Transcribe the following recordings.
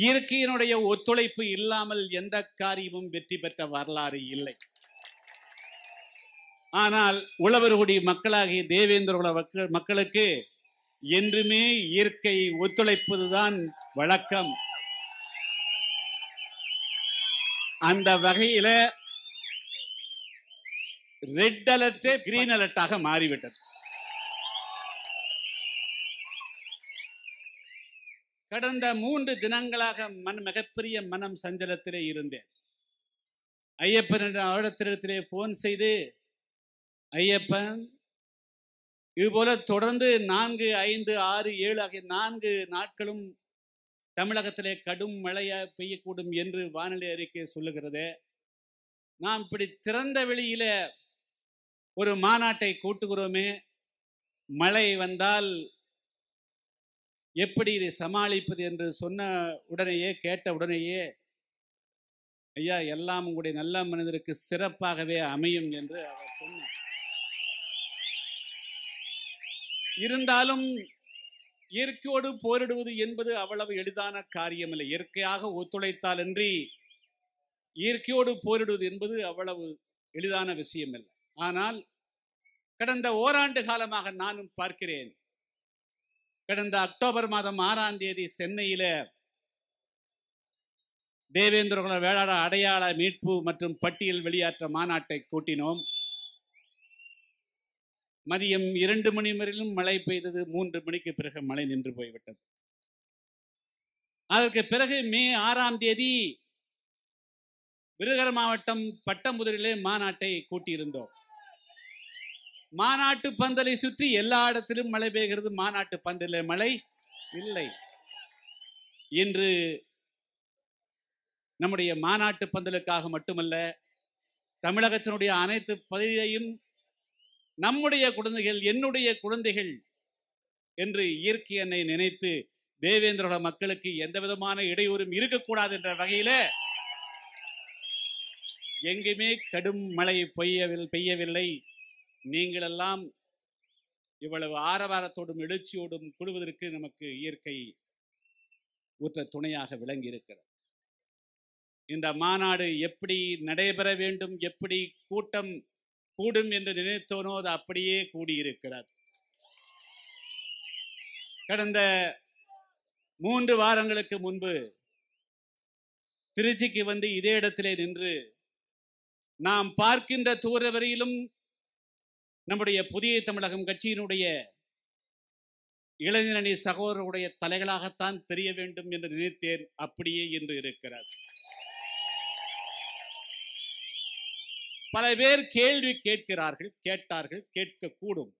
இயற்கையினுடைய ஒத்துழைப்பு இல்லாமல் எந்த காரியமும் வெற்றி பெற்ற வரலாறு இல்லை ஆனால் உழவர்குடி மக்களாகிய தேவேந்திர உலக மக்களுக்கு என்றுமே இயற்கை ஒத்துழைப்பதுதான் வழக்கம் அந்த வகையில ரெட் அலர்ட்டே கிரீன் அலர்ட்டாக மாறிவிட்டது கடந்த மூன்று தினங்களாக மன மிகப்பெரிய மனம் சஞ்சலத்திலே இருந்தேன் ஐயப்பன் ஆழத்திலே போன் செய்து ஐயப்பன் இது போல தொடர்ந்து நான்கு ஐந்து ஆறு ஏழு ஆகிய நான்கு நாட்களும் தமிழகத்திலே கடும் மழையா பெய்யக்கூடும் என்று வானிலை அறிக்கை சொல்லுகிறது நாம் இப்படி திறந்த வெளியில ஒரு மாநாட்டை கூட்டுகிறோமே மழை வந்தால் எப்படி இதை சமாளிப்பது என்று சொன்ன உடனேயே கேட்ட உடனேயே ஐயா எல்லாம் உங்களுடைய நல்ல மனிதருக்கு சிறப்பாகவே அமையும் என்று அவர் சொன்னார் இருந்தாலும் இயற்கையோடு போரிடுவது என்பது அவ்வளவு எளிதான காரியம் இல்லை இயற்கையாக ஒத்துழைத்தாலன்றி இயற்கையோடு போரிடுவது என்பது அவ்வளவு எளிதான விஷயம் இல்லை ஆனால் கடந்த ஓராண்டு காலமாக நானும் பார்க்கிறேன் கடந்த அக்டோபர் மாதம் ஆறாம் தேதி சென்னையில தேவேந்திரகுல வேளாள அடையாள மீட்பு மற்றும் பட்டியல் வெளியாற்ற மாநாட்டை கூட்டினோம் மதியம் இரண்டு மணி வரையிலும் மழை பெய்தது மூன்று மணிக்கு பிறகு மழை நின்று போய்விட்டது அதற்கு பிறகு மே ஆறாம் தேதி விருகர் மாவட்டம் பட்டமுதிரிலே மாநாட்டை கூட்டியிருந்தோம் மாநாட்டு பந்தலை சுற்றி எல்லா இடத்திலும் மழை பெய்கிறது மாநாட்டு பந்தல மழை இல்லை இன்று நம்முடைய மாநாட்டு பந்தலுக்காக மட்டுமல்ல தமிழகத்தினுடைய அனைத்து பகுதியையும் நம்முடைய குழந்தைகள் என்னுடைய குழந்தைகள் என்று இயற்கை என்னை நினைத்து தேவேந்திரோட மக்களுக்கு எந்த விதமான இடையூறும் இருக்கக்கூடாது என்ற வகையில எங்குமே கடும் மழை பெய்யவில் பெய்யவில்லை நீங்களெல்லாம் இவ்வளவு ஆரவாரத்தோடும் எழுச்சியோடும் கூடுவதற்கு நமக்கு இயற்கை ஊற்ற துணையாக விளங்கி இருக்கிறது இந்த மாநாடு எப்படி நடைபெற வேண்டும் எப்படி கூட்டம் கூடும் என்று நினைத்தோனோ அது அப்படியே கூடியிருக்கிறது கடந்த மூன்று வாரங்களுக்கு முன்பு திருச்சிக்கு வந்து இதே இடத்திலே நின்று நாம் பார்க்கின்ற தூர வரையிலும் நம்முடைய புதிய தமிழகம் கட்சியினுடைய இளைஞரணி சகோதரருடைய தலைகளாகத்தான் தெரிய வேண்டும் என்று நினைத்தேன் அப்படியே என்று இருக்கிறார் பல பேர் கேள்வி கேட்கிறார்கள் கேட்டார்கள் கேட்கக்கூடும்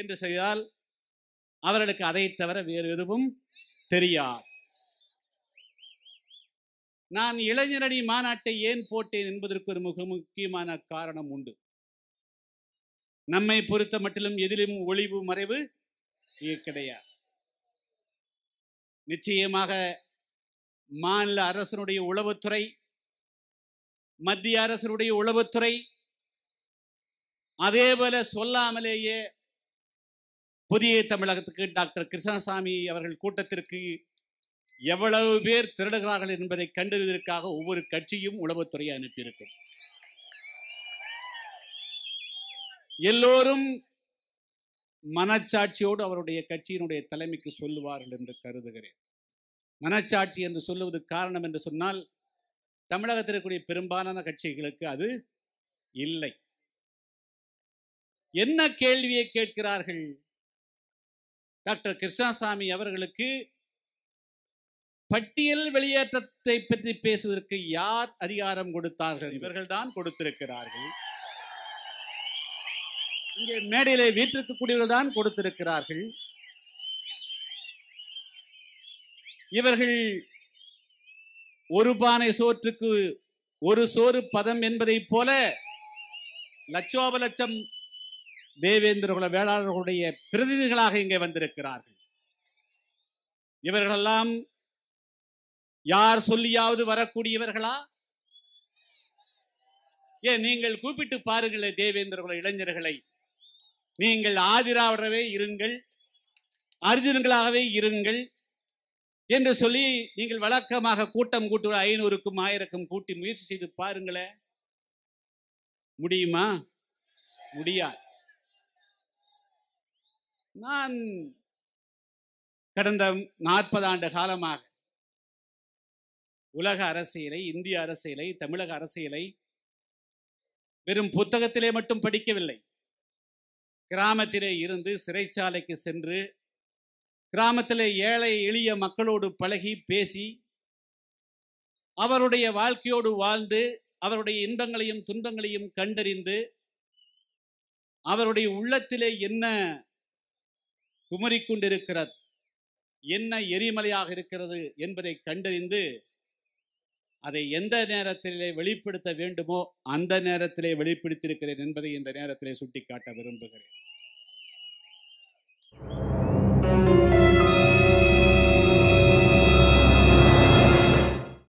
என்று செய்தால் அவர்களுக்கு அதை தவிர வேறு எதுவும் தெரியாது நான் இளைஞரணி மாநாட்டை ஏன் போட்டேன் என்பதற்கு ஒரு மிக முக்கியமான காரணம் உண்டு நம்மை பொறுத்த மட்டிலும் எதிலும் ஒளிவு மறைவு கிடையாது நிச்சயமாக மாநில அரசனுடைய உளவுத்துறை மத்திய அரசனுடைய உளவுத்துறை அதே போல சொல்லாமலேயே புதிய தமிழகத்துக்கு டாக்டர் கிருஷ்ணசாமி அவர்கள் கூட்டத்திற்கு எவ்வளவு பேர் திருடுகிறார்கள் என்பதை கண்டறிவதற்காக ஒவ்வொரு கட்சியும் உளவுத்துறையை அனுப்பியிருக்கும் எல்லோரும் மனச்சாட்சியோடு அவருடைய கட்சியினுடைய தலைமைக்கு சொல்லுவார்கள் என்று கருதுகிறேன் மனச்சாட்சி என்று சொல்லுவது காரணம் என்று சொன்னால் தமிழகத்தில் இருக்கக்கூடிய பெரும்பாலான கட்சிகளுக்கு அது இல்லை என்ன கேள்வியை கேட்கிறார்கள் டாக்டர் கிருஷ்ணாசாமி அவர்களுக்கு பட்டியல் வெளியேற்றத்தை பற்றி பேசுவதற்கு யார் அதிகாரம் கொடுத்தார்கள் இவர்கள்தான் கொடுத்திருக்கிறார்கள் இங்கே மேடையிலே கூடியவர்கள் தான் கொடுத்திருக்கிறார்கள் இவர்கள் ஒரு பானை சோற்றுக்கு ஒரு சோறு பதம் என்பதைப் போல லட்சோப லட்சம் தேவேந்திரகுல வேளாளர்களுடைய பிரதிநிதிகளாக இங்கே வந்திருக்கிறார்கள் இவர்களெல்லாம் யார் சொல்லியாவது வரக்கூடியவர்களா ஏன் நீங்கள் கூப்பிட்டு பாருங்களே தேவேந்திரகுல இளைஞர்களை நீங்கள் ஆதிராவரவே இருங்கள் அர்ஜுனங்களாகவே இருங்கள் என்று சொல்லி நீங்கள் வழக்கமாக கூட்டம் கூட்டு ஐநூறுக்கும் ஆயிரக்கும் கூட்டி முயற்சி செய்து பாருங்களேன் முடியுமா முடியாது நான் கடந்த நாற்பது ஆண்டு காலமாக உலக அரசியலை இந்திய அரசியலை தமிழக அரசியலை வெறும் புத்தகத்திலே மட்டும் படிக்கவில்லை கிராமத்திலே இருந்து சிறைச்சாலைக்கு சென்று கிராமத்தில் ஏழை எளிய மக்களோடு பழகி பேசி அவருடைய வாழ்க்கையோடு வாழ்ந்து அவருடைய இன்பங்களையும் துன்பங்களையும் கண்டறிந்து அவருடைய உள்ளத்திலே என்ன குமரிக்கொண்டிருக்கிறது என்ன எரிமலையாக இருக்கிறது என்பதை கண்டறிந்து அதை எந்த நேரத்திலே வெளிப்படுத்த வேண்டுமோ அந்த நேரத்திலே வெளிப்படுத்தியிருக்கிறேன் என்பதை இந்த நேரத்திலே சுட்டிக்காட்ட விரும்புகிறேன்